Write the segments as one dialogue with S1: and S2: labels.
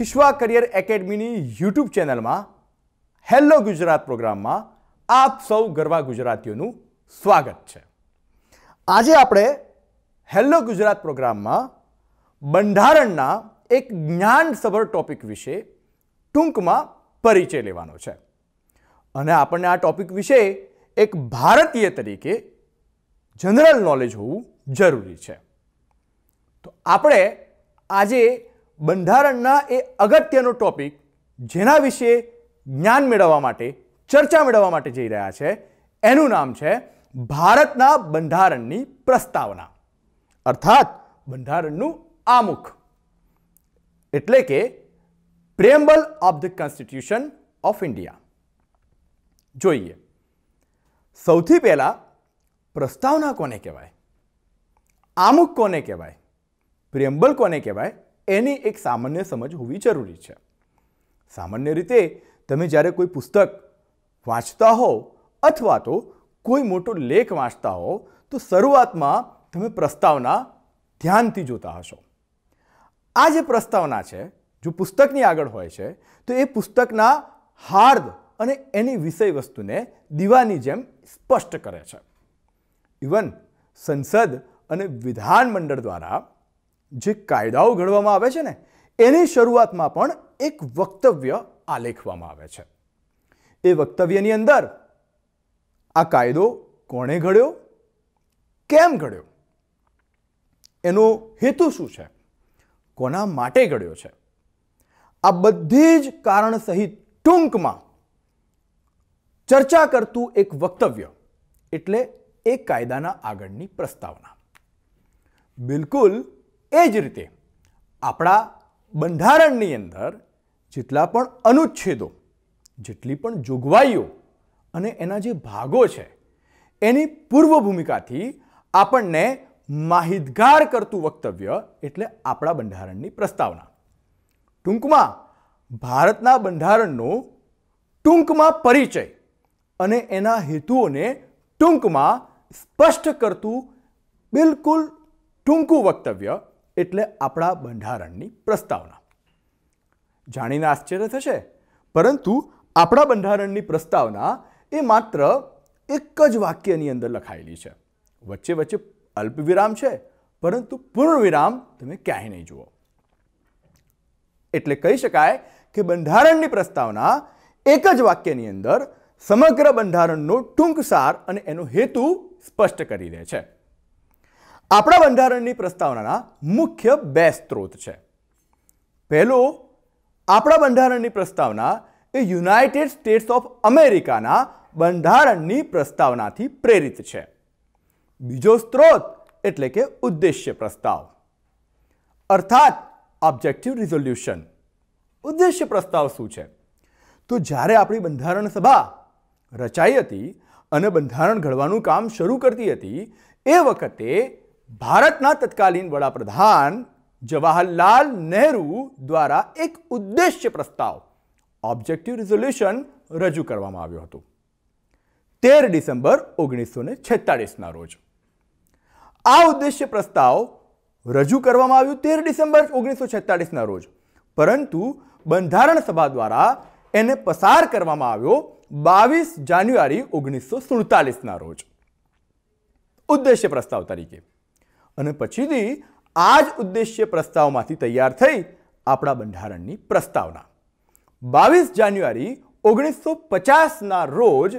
S1: કિશ્વા career એકેડમીની YouTube ચેનલમાં hello Gujarat પ્રોગ્રામમાં આપ સૌ ગરવા ગુજરાતીઓનું સ્વાગત છે આજે આપણે હેલો ગુજરાત પ્રોગ્રામમાં બંધારણના એક જ્ઞાનસભર ટોપિક વિશે ટૂંકમાં પરિચય લેવાનો છે અને આપણને આ ટોપિક વિશે એક ભારતીય તરીકે જનરલ નોલેજ હોવું જરૂરી છે તો આપણે આજે બંધારણના એ અગત્યનો ટોપિક જેના વિશે જ્ઞાન મેળવવા માટે ચર્ચા મેળવવા માટે જઈ રહ્યા છે એનું નામ છે ભારતના બંધારણની પ્રસ્તાવના અર્થાત બંધારણનું આમુખ એટલે કે preamble of the constitution of India જોઈએ સૌથી પહેલાં પ્રસ્તાવના કોને કહેવાય આમુખ કોને કહેવાય પ્રેમ્બલ કોને કહેવાય એની એક સામાન્ય સમજ હોવી જરૂરી છે સામાન્ય રીતે તમે જ્યારે કોઈ પુસ્તક વાંચતા હો અથવા તો કોઈ મોટો લેખ વાંચતા હો તો શરૂઆતમાં તમે પ્રસ્તાવના ધ્યાનથી જોતા હશો આ જે પ્રસ્તાવના છે જો પુસ્તકની આગળ હોય છે તો એ પુસ્તકના હાર્દ અને એની વિષય વસ્તુને દીવાની જેમ સ્પષ્ટ કરે છે ઇવન સંસદ અને વિધાનમંડળ દ્વારા જે કાયદાઓ ઘડવામાં આવે છે ને એની શરૂઆતમાં પણ એક વક્તવ્ય આલેખવામાં આવે છે એ વક્તવ્યની અંદર આ કાયદો કોણે ઘડ્યો કેમ ઘડ્યો એનો હેતુ શું છે કોના માટે ઘડ્યો છે આ બધી જ કારણ સહિત ટૂંકમાં ચર્ચા કરતું એક વક્તવ્ય એટલે એ કાયદાના આગળની પ્રસ્તાવના બિલકુલ એ જ રીતે આપણા બંધારણની અંદર જેટલા પણ અનુચ્છેદો જેટલી પણ જોગવાઈઓ અને એના જે ભાગો છે એની પૂર્વ ભૂમિકાથી આપણને માહિતગાર કરતું વક્તવ્ય એટલે આપણા બંધારણની પ્રસ્તાવના ટૂંકમાં ભારતના બંધારણનો ટૂંકમાં પરિચય અને એના હેતુઓને ટૂંકમાં સ્પષ્ટ કરતું બિલકુલ ટૂંકું વક્તવ્ય એટલે આપણા બંધારણની પ્રસ્તાવના જાણીને આશ્ચર્ય થશે પરંતુ આપણા બંધારણની પ્રસ્તાવના એ માત્ર એક જ વાક્યની અંદર લખાયેલી છે વચ્ચે વચ્ચે અલ્પવિરામ છે પરંતુ પૂર્ણવિરામ તમે ક્યાંય નહીં જુઓ એટલે કહી શકાય કે બંધારણની પ્રસ્તાવના એક જ વાક્યની અંદર સમગ્ર બંધારણનો ટૂંક સાર અને એનો હેતુ સ્પષ્ટ કરી દે છે આપણા બંધારણની પ્રસ્તાવનાના મુખ્ય બે સ્ત્રોત છે પહેલો આપણા બંધારણની પ્રસ્તાવના એ યુનાઇટેડ સ્ટેટ્સ ઓફ અમેરિકાના બંધારણની પ્રસ્તાવનાથી પ્રેરિત છે બીજો સ્ત્રોત એટલે કે ઉદ્દેશ્ય પ્રસ્તાવ અર્થાત ઓબ્જેક્ટિવ રિઝોલ્યુશન ઉદ્દેશ્ય પ્રસ્તાવ શું છે તો જ્યારે આપણી બંધારણ સભા રચાઈ હતી અને બંધારણ ઘડવાનું કામ શરૂ કરતી હતી એ વખતે ભારતના તત્કાલીન વડાપ્રધાન જવાહરલાલ નહેરુ દ્વારા એક ઉદ્દેશ્ય પ્રસ્તાવ ઓબ્જેક્ટિવ રિઝોલ્યુશન રજૂ કરવામાં આવ્યું હતું તેર ડિસેમ્બર ઓગણીસો ને છેતાળીસના રોજ આ ઉદ્દેશ્ય પ્રસ્તાવ રજૂ કરવામાં આવ્યું તેર ડિસેમ્બર ઓગણીસો છેતાળીસના રોજ પરંતુ બંધારણ સભા દ્વારા એને પસાર કરવામાં આવ્યો બાવીસ જાન્યુઆરી ઓગણીસો સુડતાલીસના રોજ ઉદ્દેશ્ય પ્રસ્તાવ તરીકે અને પછીથી આ જ ઉદ્દેશ્ય પ્રસ્તાવમાંથી તૈયાર થઈ આપણા બંધારણની પ્રસ્તાવના બાવીસ જાન્યુઆરી ઓગણીસો પચાસના રોજ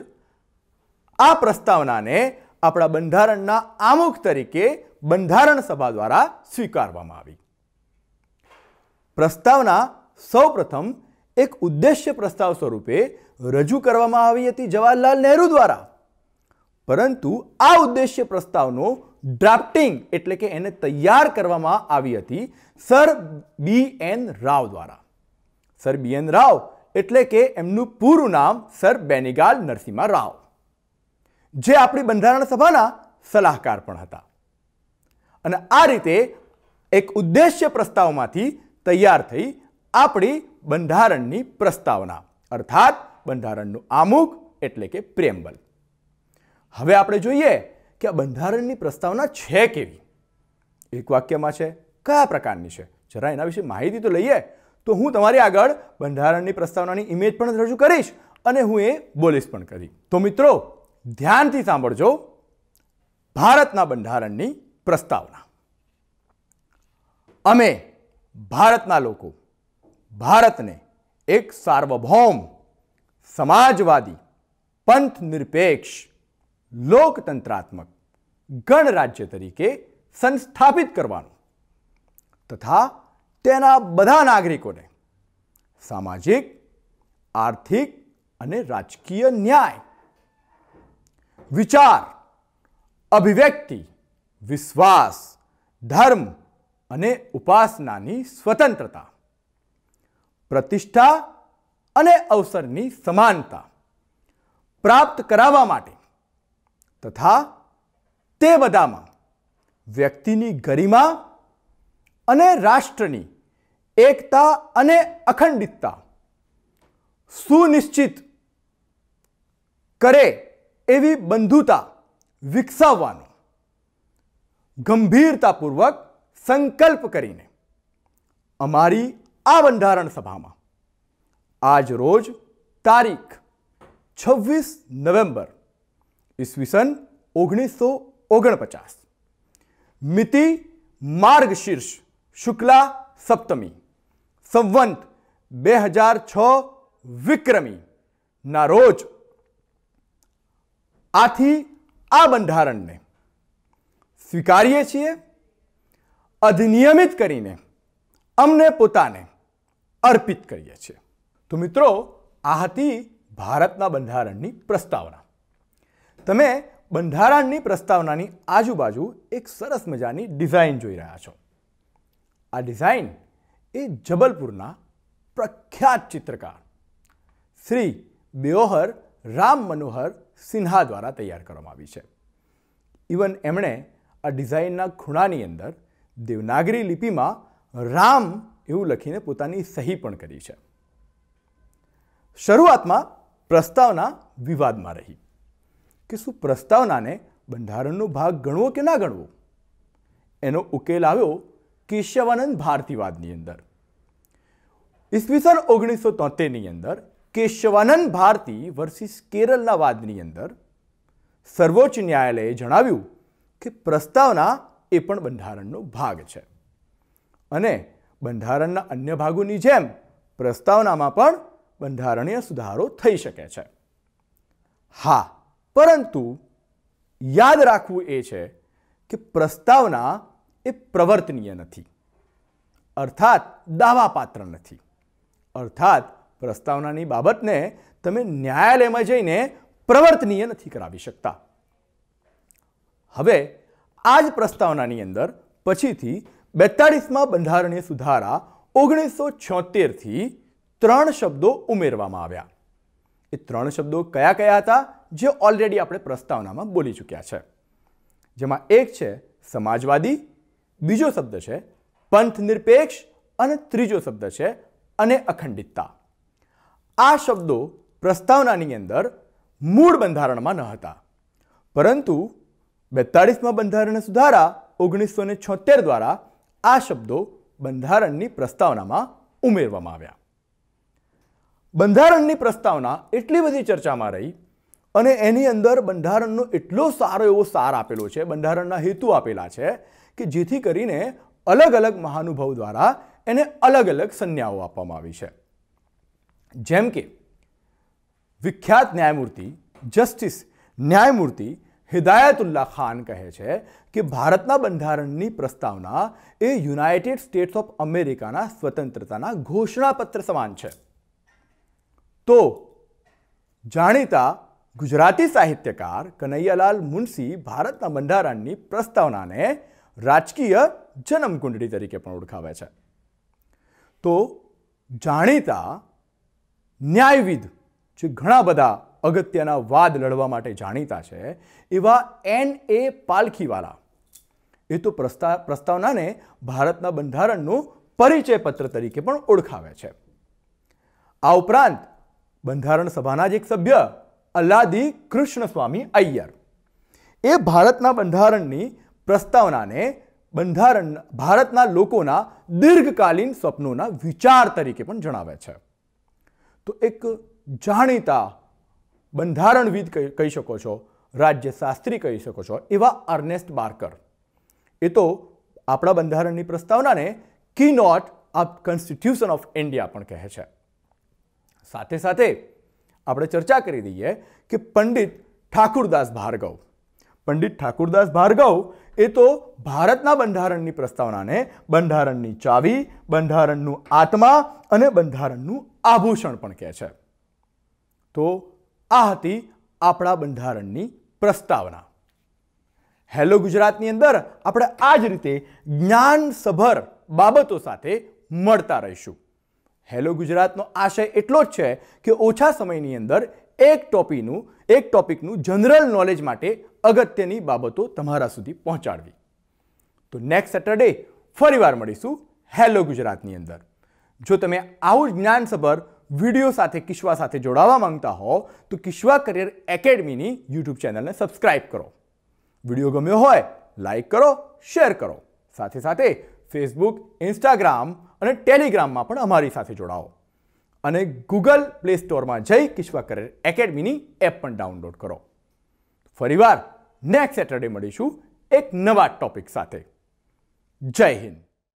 S1: આ પ્રસ્તાવનાને આપણા બંધારણના આમુખ તરીકે બંધારણ સભા દ્વારા સ્વીકારવામાં આવી પ્રસ્તાવના સૌપ્રથમ એક ઉદ્દેશ્ય પ્રસ્તાવ સ્વરૂપે રજૂ કરવામાં આવી હતી જવાહરલાલ નહેરુ દ્વારા પરંતુ આ ઉદ્દેશ્ય પ્રસ્તાવનો ડ્રાફ્ટિંગ એટલે કે એને તૈયાર કરવામાં આવી હતી સર બી એન રાવ દ્વારા સર બી એન રાવ એટલે કે એમનું પૂરું નામ સર બેનિગાલ નરસિંહા રાવ જે આપણી બંધારણ સભાના સલાહકાર પણ હતા અને આ રીતે એક ઉદ્દેશ્ય પ્રસ્તાવમાંથી તૈયાર થઈ આપણી બંધારણની પ્રસ્તાવના અર્થાત બંધારણનું આમુખ એટલે કે પ્રેમબલ હવે આપણે જોઈએ કે આ બંધારણની પ્રસ્તાવના છે કેવી એક વાક્યમાં છે કયા પ્રકારની છે જરા એના વિશે માહિતી તો લઈએ તો હું તમારી આગળ બંધારણની પ્રસ્તાવનાની ઇમેજ પણ રજૂ કરીશ અને હું એ બોલીશ પણ કરી તો મિત્રો ધ્યાનથી સાંભળજો ભારતના બંધારણની પ્રસ્તાવના અમે ભારતના લોકો ભારતને એક સાર્વભૌમ સમાજવાદી પંથ નિરપેક્ષ લોકતંત્રાત્મક ગણરાજ્ય તરીકે સંસ્થાપિત કરવાનું તથા તેના બધા નાગરિકોને સામાજિક આર્થિક અને રાજકીય ન્યાય વિચાર અભિવ્યક્તિ વિશ્વાસ ધર્મ અને ઉપાસનાની સ્વતંત્રતા પ્રતિષ્ઠા અને અવસરની સમાનતા પ્રાપ્ત કરાવવા માટે તથા તે બધામાં વ્યક્તિની ગરિમા અને રાષ્ટ્રની એકતા અને અખંડિતતા સુનિશ્ચિત કરે એવી બંધુતા વિકસાવવાનો ગંભીરતાપૂર્વક સંકલ્પ કરીને અમારી આ બંધારણ સભામાં આજ રોજ તારીખ છવ્વીસ નવેમ્બર ઈસવીસન ઓગણીસો ઓગણપચાસ મિતિ માર્ગશીર્ષ શુક્લા સપ્તમી સંવંત બે હજાર છ વિક્રમી ના રોજ આથી આ બંધારણને સ્વીકારીએ છીએ અધિનિયમિત કરીને અમને પોતાને અર્પિત કરીએ છીએ તો મિત્રો આ હતી ભારતના બંધારણની પ્રસ્તાવના તમે બંધારણની પ્રસ્તાવનાની આજુબાજુ એક સરસ મજાની ડિઝાઇન જોઈ રહ્યા છો આ ડિઝાઇન એ જબલપુરના પ્રખ્યાત ચિત્રકાર શ્રી બેઓહર રામ મનોહર સિન્હા દ્વારા તૈયાર કરવામાં આવી છે ઇવન એમણે આ ડિઝાઇનના ખૂણાની અંદર દેવનાગરી લિપિમાં રામ એવું લખીને પોતાની સહી પણ કરી છે શરૂઆતમાં પ્રસ્તાવના વિવાદમાં રહી કે શું પ્રસ્તાવનાને બંધારણનો ભાગ ગણવો કે ના ગણવો એનો ઉકેલ આવ્યો કેશવાનંદ ભારતીવાદની અંદર ઈસવીસન ઓગણીસો તોતેરની અંદર કેશવાનંદ ભારતી વર્સિસ કેરળના વાદની અંદર સર્વોચ્ચ ન્યાયાલયે જણાવ્યું કે પ્રસ્તાવના એ પણ બંધારણનો ભાગ છે અને બંધારણના અન્ય ભાગોની જેમ પ્રસ્તાવનામાં પણ બંધારણીય સુધારો થઈ શકે છે હા પરંતુ યાદ રાખવું એ છે કે પ્રસ્તાવના એ પ્રવર્તનીય નથી અર્થાત દાવાપાત્ર નથી અર્થાત પ્રસ્તાવનાની બાબતને તમે ન્યાયાલયમાં જઈને પ્રવર્તનીય નથી કરાવી શકતા હવે આ જ પ્રસ્તાવનાની અંદર પછીથી બેતાળીસમાં બંધારણીય સુધારા ઓગણીસો છોતેરથી ત્રણ શબ્દો ઉમેરવામાં આવ્યા એ ત્રણ શબ્દો કયા કયા હતા જે ઓલરેડી આપણે પ્રસ્તાવનામાં બોલી ચૂક્યા છે જેમાં એક છે સમાજવાદી બીજો શબ્દ છે પંથ નિરપેક્ષ અને ત્રીજો શબ્દ છે અને અખંડિતતા આ શબ્દો પ્રસ્તાવનાની અંદર મૂળ બંધારણમાં ન હતા પરંતુ બેતાળીસમાં બંધારણ સુધારા ઓગણીસો ને છોતેર દ્વારા આ શબ્દો બંધારણની પ્રસ્તાવનામાં ઉમેરવામાં આવ્યા બંધારણની પ્રસ્તાવના એટલી બધી ચર્ચામાં રહી અને એની અંદર બંધારણનો એટલો સારો એવો સાર આપેલો છે બંધારણના હેતુ આપેલા છે કે જેથી કરીને અલગ અલગ મહાનુભાવ દ્વારા એને અલગ અલગ સંજ્ઞાઓ આપવામાં આવી છે જેમ કે વિખ્યાત ન્યાયમૂર્તિ જસ્ટિસ ન્યાયમૂર્તિ હિદાયતુલ્લા ખાન કહે છે કે ભારતના બંધારણની પ્રસ્તાવના એ યુનાઇટેડ સ્ટેટ્સ ઓફ અમેરિકાના સ્વતંત્રતાના ઘોષણાપત્ર સમાન છે તો જાણીતા ગુજરાતી સાહિત્યકાર કનૈયાલાલ મુનશી ભારતના બંધારણની પ્રસ્તાવનાને રાજકીય જન્મકુંડળી તરીકે પણ ઓળખાવે છે તો જાણીતા ન્યાયવિદ જે ઘણા બધા અગત્યના વાદ લડવા માટે જાણીતા છે એવા એન એ પાલખીવાલા એ તો પ્રસ્તા પ્રસ્તાવનાને ભારતના બંધારણનું પરિચય પત્ર તરીકે પણ ઓળખાવે છે આ ઉપરાંત બંધારણ સભાના જ એક સભ્ય અલ્લાદી કૃષ્ણસ્વામી અય્યર એ ભારતના બંધારણની પ્રસ્તાવનાને બંધારણ ભારતના લોકોના દીર્ઘકાલીન સ્વપ્નોના વિચાર તરીકે પણ જણાવે છે તો એક જાણીતા બંધારણવિદ કહી શકો છો રાજ્યશાસ્ત્રી કહી શકો છો એવા અર્નેસ્ટ બાર્કર એ તો આપણા બંધારણની પ્રસ્તાવનાને કી નોટ આ કોન્સ્ટિટ્યુશન ઓફ ઇન્ડિયા પણ કહે છે સાથે સાથે આપણે ચર્ચા કરી દઈએ કે પંડિત ઠાકુરદાસ ભાર્ગવ પંડિત ઠાકુરદાસ ભાર્ગવ એ તો ભારતના બંધારણની પ્રસ્તાવનાને બંધારણની ચાવી બંધારણનું આત્મા અને બંધારણનું આભૂષણ પણ કહે છે તો આ હતી આપણા બંધારણની પ્રસ્તાવના હેલો ગુજરાતની અંદર આપણે આ જ રીતે જ્ઞાનસભર બાબતો સાથે મળતા રહીશું હેલો ગુજરાતનો આશય એટલો જ છે કે ઓછા સમયની અંદર એક ટોપીનું એક ટોપિકનું જનરલ નોલેજ માટે અગત્યની બાબતો તમારા સુધી પહોંચાડવી તો નેક્સ્ટ સેટરડે ફરીવાર મળીશું હેલો ગુજરાતની અંદર જો તમે આવું જ્ઞાનસભર વિડીયો સાથે કિશ્વા સાથે જોડાવા માંગતા હો તો કિશ્વા કરિયર એકેડમીની યુટ્યુબ ચેનલને સબસ્ક્રાઇબ કરો વિડીયો ગમ્યો હોય લાઇક કરો શેર કરો સાથે સાથે ફેસબુક ઇન્સ્ટાગ્રામ અને ટેલિગ્રામમાં પણ અમારી સાથે જોડાઓ અને ગૂગલ પ્લે સ્ટોરમાં જઈ કિશ્વા એકેડમીની એપ પણ ડાઉનલોડ કરો ફરીવાર નેક્સ્ટ સેટરડે મળીશું એક નવા ટોપિક સાથે જય હિન્દ